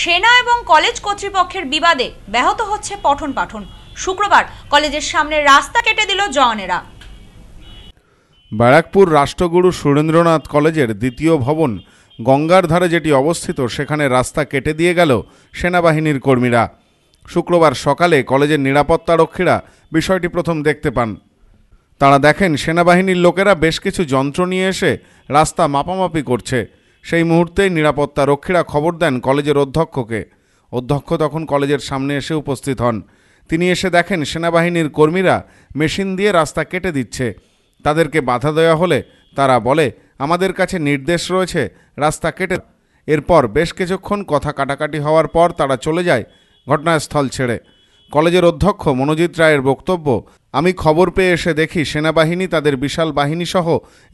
সেনা এবং কলেজ কর্তৃপক্ষের বিবাদে ব্যাহত হচ্ছে পঠন পাঠন শুক্রবার কলেজের সামনে রাস্তা কেটে দিল জওয়ানেরা ব্যারাকপুর রাষ্ট্রগুরু সুরেন্দ্রনাথ কলেজের দ্বিতীয় ভবন গঙ্গার ধারে যেটি অবস্থিত সেখানে রাস্তা কেটে দিয়ে গেল সেনাবাহিনীর কর্মীরা শুক্রবার সকালে কলেজের নিরাপত্তারক্ষীরা বিষয়টি প্রথম দেখতে পান তারা দেখেন সেনাবাহিনীর লোকেরা বেশ কিছু যন্ত্র নিয়ে এসে রাস্তা মাপামাপি করছে সেই মুহূর্তেই নিরাপত্তা রক্ষীরা খবর দেন কলেজের অধ্যক্ষকে অধ্যক্ষ তখন কলেজের সামনে এসে উপস্থিত হন তিনি এসে দেখেন সেনাবাহিনীর কর্মীরা মেশিন দিয়ে রাস্তা কেটে দিচ্ছে তাদেরকে বাধা দেওয়া হলে তারা বলে আমাদের কাছে নির্দেশ রয়েছে রাস্তা কেটে এরপর বেশ কিছুক্ষণ কথা কাটাকাটি হওয়ার পর তারা চলে যায় ঘটনাস্থল ছেড়ে কলেজের অধ্যক্ষ মনোজিৎ রায়ের বক্তব্য আমি খবর পেয়ে এসে দেখি সেনাবাহিনী তাদের বিশাল বাহিনীসহ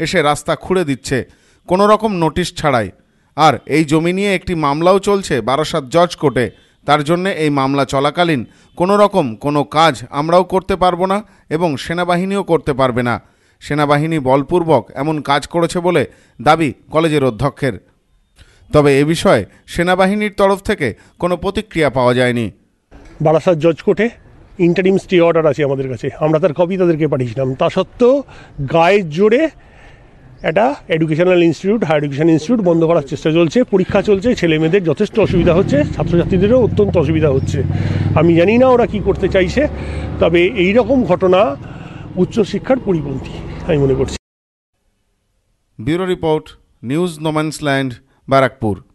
এসে রাস্তা খুঁড়ে দিচ্ছে কোনো রকম নোটিশ ছাড়াই আর এই জমি নিয়ে একটি মামলাও চলছে বারাসাত জজ কোর্টে তার জন্যে এই মামলা চলাকালীন কোনো রকম কোনো কাজ আমরাও করতে পারবো না এবং সেনাবাহিনীও করতে পারবে না সেনাবাহিনী বলপূর্বক এমন কাজ করেছে বলে দাবি কলেজের অধ্যক্ষের তবে এ বিষয়ে সেনাবাহিনীর তরফ থেকে কোনো প্রতিক্রিয়া পাওয়া যায়নি বারাসাত জজ কোর্টে ইন্টারিম স্টে অর্ডার আছে আমাদের কাছে আমরা তার কবি তাদেরকে পাঠিয়েছিলাম তা সত্ত্বেও গায়ের জোরে একটা educational institute higher education institute বন্ধ করার চেষ্টা চলছে পরীক্ষা চলছে ছেলেমেয়েদের যথেষ্ট অসুবিধা হচ্ছে ছাত্রছাত্রীদেরও অত্যন্ত অসুবিধা হচ্ছে আমি জানি না ওরা কি করতে চাইছে তবে এই রকম ঘটনা উচ্চশিক্ষার পরিপন্থী আমি মনে করছি bureau report news no man's land land Barrackpore